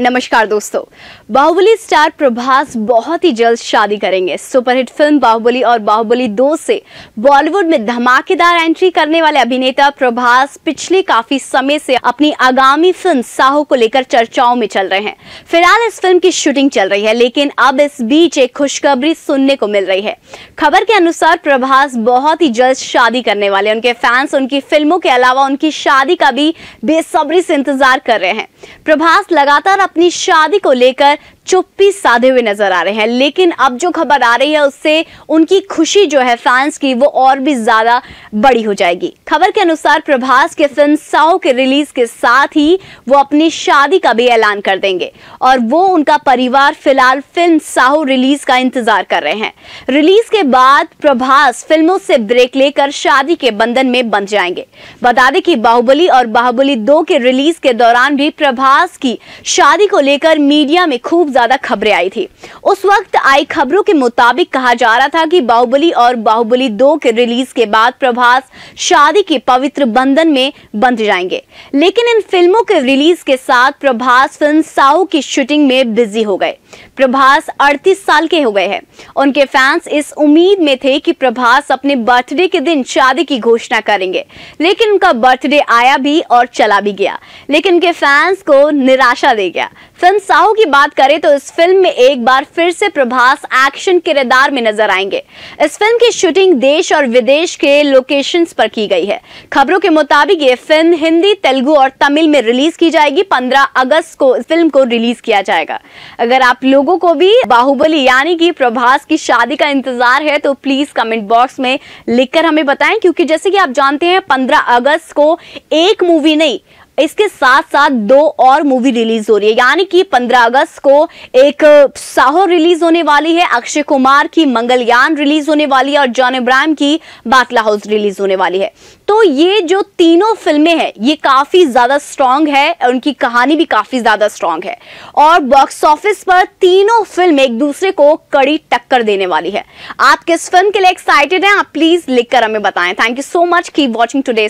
नमस्कार दोस्तों बाहुबली स्टार प्रभास बहुत ही जल्द शादी करेंगे सुपरहिट फिल्म बाहुबली और बाहुबली दो से बॉलीवुड में धमाकेदार एंट्री करने वाले अभिनेता प्रभास पिछले काफी समय से अपनी आगामी फिल्म साहू को लेकर चर्चाओं में चल रहे हैं फिलहाल इस फिल्म की शूटिंग चल रही है लेकिन अब इस बीच एक खुशखबरी सुनने को मिल रही है खबर के अनुसार प्रभास बहुत ही जल्द शादी करने वाले उनके फैंस उनकी फिल्मों के अलावा उनकी शादी का भी बेसब्री से इंतजार कर रहे हैं प्रभास लगातार अपनी शादी को लेकर चुप्पी साधे हुए नजर आ रहे हैं लेकिन अब जो खबर आ रही है उससे उनकी खुशी जो है फैंस की वो और भी ज्यादा बड़ी हो जाएगी खबर के अनुसार प्रभास के फिल्म साओ के रिलीज के साथ ही वो अपनी शादी का भी ऐलान कर देंगे और वो उनका परिवार फिलहाल फिल्म साहो रिलीज का इंतजार कर रहे हैं रिलीज के बाद प्रभास फिल्मों से ब्रेक लेकर शादी के बंधन में बन जाएंगे बता दें कि बाहुबली और बाहुबली दो के रिलीज के दौरान भी प्रभास की शादी को लेकर मीडिया में खूब ज्यादा खबरें आई थी उस वक्त आई खबरों के मुताबिक कहा जा रहा था कि बाहुबली और बाहुबली दो के रिलीज के बाद प्रभास शादी के पवित्र बंधन में बंध जाएंगे लेकिन इन फिल्मों के रिलीज के साथ प्रभास फिल्म साहू की शूटिंग में बिजी हो गए प्रभास 38 साल के हो गए हैं उनके फैंस इस उम्मीद में थे कि प्रभास अपने बर्थडे के दिन शादी की घोषणा करेंगे लेकिन उनका बर्थडे आया भी और चला भी गया लेकिन उनके फैंस को निराशा दे गया फिल्म साहू की बात करें तो इस फिल्म में एक बार फिर से प्रभास एक्शन किरदार में नजर आएंगे इस फिल्म की शूटिंग देश और विदेश के लोकेशंस पर की गई है खबरों के मुताबिक ये फिल्म हिंदी तेलुगु और तमिल में रिलीज की जाएगी 15 अगस्त को इस फिल्म को रिलीज किया जाएगा अगर आप लोगों को भी बाहुबली यानी कि प्रभास की शादी का इंतजार है तो प्लीज कमेंट बॉक्स में लिखकर हमें बताएं क्योंकि जैसे कि आप जानते हैं पंद्रह अगस्त को एक मूवी नहीं इसके साथ साथ दो और मूवी रिलीज हो रही है यानी कि 15 अगस्त को एक साहो रिलीज होने वाली है अक्षय कुमार की मंगलयान रिलीज होने वाली है और जॉन इब्राहिम की बाटला हाउस रिलीज होने वाली है तो ये जो तीनों फिल्में हैं ये काफी ज्यादा स्ट्रांग है उनकी कहानी भी काफी ज्यादा स्ट्रांग है और बॉक्स ऑफिस पर तीनों फिल्म एक दूसरे को कड़ी टक्कर देने वाली है आप किस फिल्म के लिए एक्साइटेड हैं आप प्लीज लिखकर हमें बताएं thank you so much keep watching today